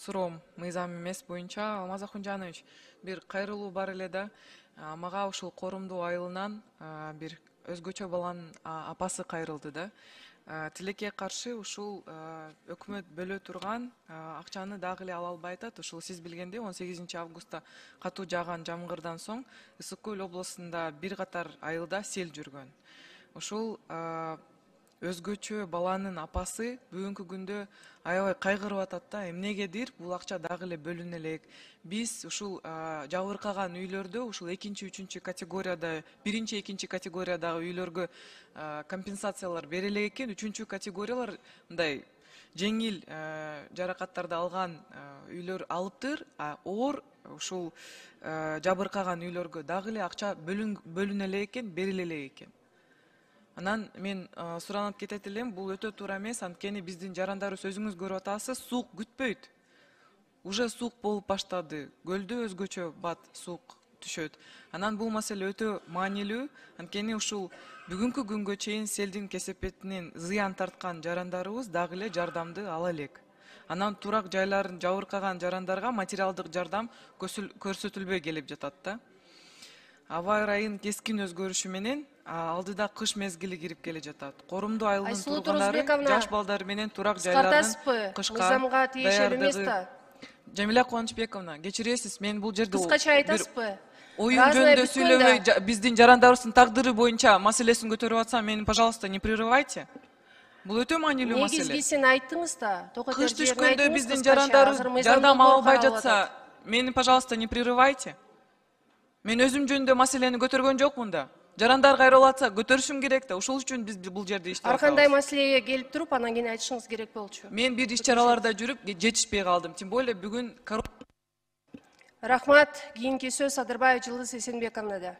суроом мыйзам эмес боюнча алмаз ахунжанович бир кайрылуу бар эле да мага ушул корумдуу айылынан бир өзгөчө баланын апасы кайрылды да тилекке каршы ушул өкмөт бөлө турган акчаны дагы эле ала албай атат ушул сиз билгендей он сегизинчи августта катуу жааган жамгырдан соң ысык көл облусунда бир катар айылда сел жүргөн ушул өзгөчө баланын апасы бүгүнкү күндө аябай кайгырып атат да эмнегедир бул акча дагы эле бөлүнө элек биз ушул жабыркаган үйлөрдө ушул экинчи үчүнчү категорияда биринчи экинчи категориядагы үйлөргө компенсациялар бере элек экен үчүнчү категориялар мындай жеңил жаракаттарды алган үйлөр алыптыр а оор ушул жабыркаган үйлөргө дагы эле акча бөлүнө элек экен бериле элек экен анан мен суранып кетет элем бул өтө туура эмес анткени биздин жарандарыбыз өзүңүз көрүп атасыз суук күтпөйт уже суук болуп баштады көлдө өзгөчө бат суук түшөт анан бул маселе өтө маанилүү анткени ушул бүгүнкү күнгө чейин селдин кесепетинен зыян тарткан жарандарыбыз дагы эле жардамды ала элек анан турак жайларын жабыркаган жарандарга материалдык жардам көрсөтүлбөй келип жатат да аба ырайынын кескин өзгөрүшү менен алдыда кыш мезгили кирип келе жатат корумду айылдын тургундары жаш балдар менен турак жайлардын кышка мыйзамга тиешелүү эмес да жамиля кубанычбековна кечиресиз мен бул жерде кыскача айтасызбы оюм жөнүндө сүйлөбөй биздин жарандарыбыздын тагдыры боюнча маселесин көтөрүп атсам мени пожалуйста не прерывайте бул өтө маанилүү маселе негизгисин айттыңыз да кыш түшкөндө биздин жарандарыбыз жардам ала албай жатса мени пожалуйста не прерывайте мен өзім жөнүндө маселени көтөргөн жокмун да жарандар кайрылатса көтөрүшүм керек да ушул үчүн биз бул жерде иштеп ар кандай маселеге келип туруп анан кийин айтышыңыз керек болчу мен бир иш чараларда жүрүп жетишпей калдым тем более бүгүн рахмат кийинки сөз садырбаев жылдыз эсенбековнада